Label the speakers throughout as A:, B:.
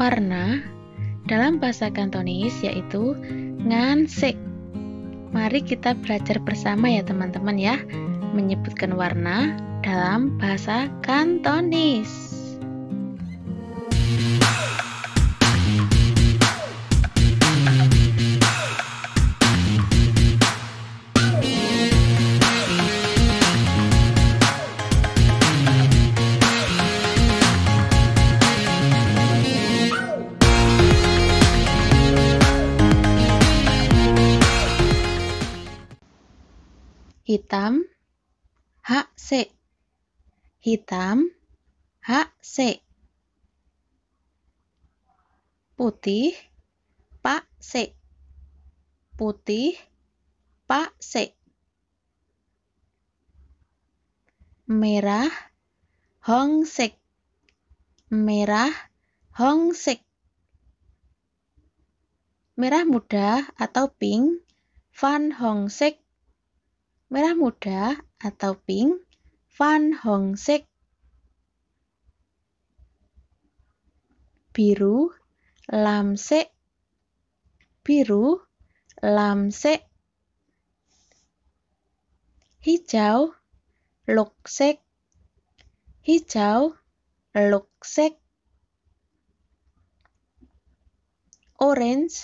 A: warna dalam bahasa Kantonis yaitu ngansik. Mari kita belajar bersama ya teman-teman ya menyebutkan warna dalam bahasa Kantonis. hitam HC hitam HC putih Pak C putih Pak C merah Hong c merah Hong c merah muda atau pink Van Hong c merah muda atau pink, Van Hongsek biru, lamsek biru, lamsek hijau, loksek hijau, loksek orange,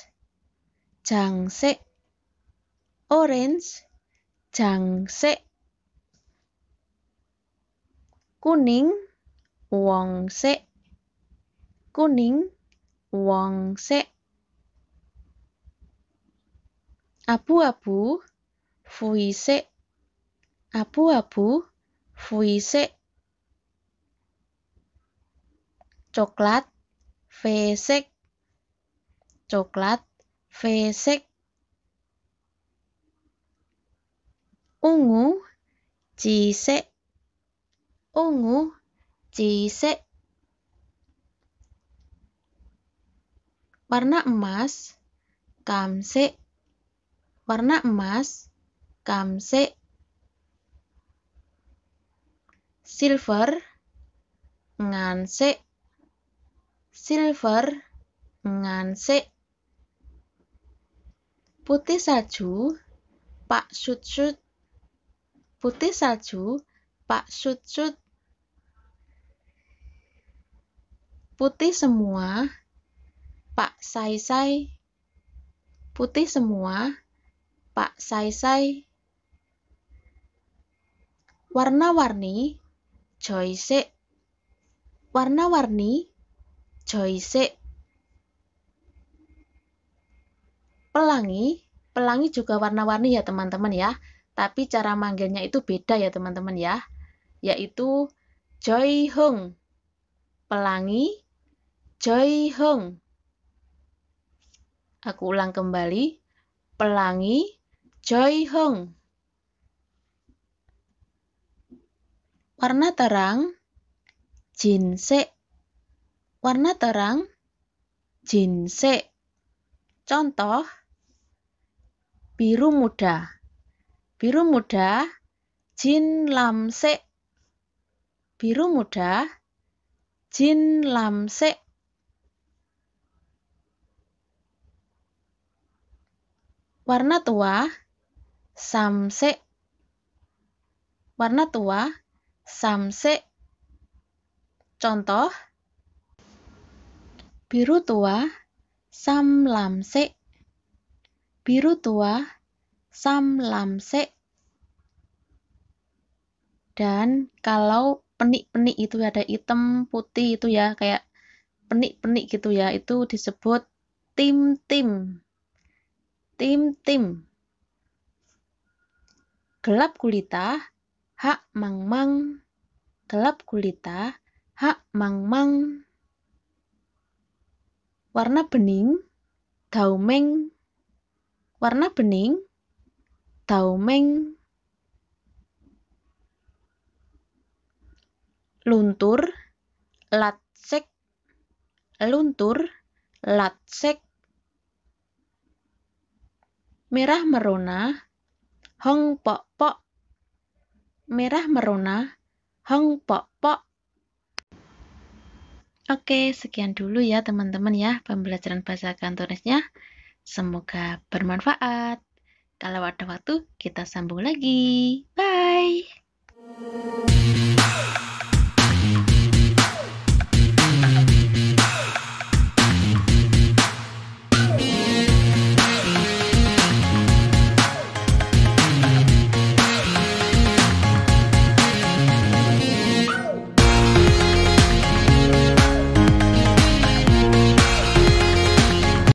A: jangsek orange Jangsek kuning wong se kuning wong se abu-abu fuise abu-abu fuise coklat vesek coklat vesek ungu jisik ungu jisik warna emas kamsik warna emas kamsik silver nganse, silver nganse, putih saju pak sut sut Putih salju, Pak Sut-sut Putih semua, Pak Sai Sai. Putih semua, Pak Sai Sai. Warna-warni, Joyce. Warna-warni, Joyce. Pelangi, pelangi juga warna-warni ya teman-teman ya tapi cara manggilnya itu beda ya teman-teman ya, yaitu Joy Hung, pelangi Joy Hung. Aku ulang kembali, pelangi Joy Hung. Warna terang Jinse. Warna terang Jinse. Contoh biru muda biru muda jin lamse biru muda jin lamse warna tua samse warna tua samse contoh biru tua sam samlamse biru tua sam, lam, se. Dan kalau penik-penik itu ada hitam, putih itu ya, kayak penik-penik gitu ya, itu disebut tim-tim. Tim-tim. Gelap gulita, hak mang-mang. Gelap gulita, hak mang-mang. Warna bening, daumeng. Warna bening, Meng, luntur latsek luntur latsek merah merona hong pok pok merah merona hong pok pok Oke, sekian dulu ya teman-teman ya pembelajaran bahasa kantornya. Semoga bermanfaat. Kalau ada waktu, kita sambung lagi. Bye!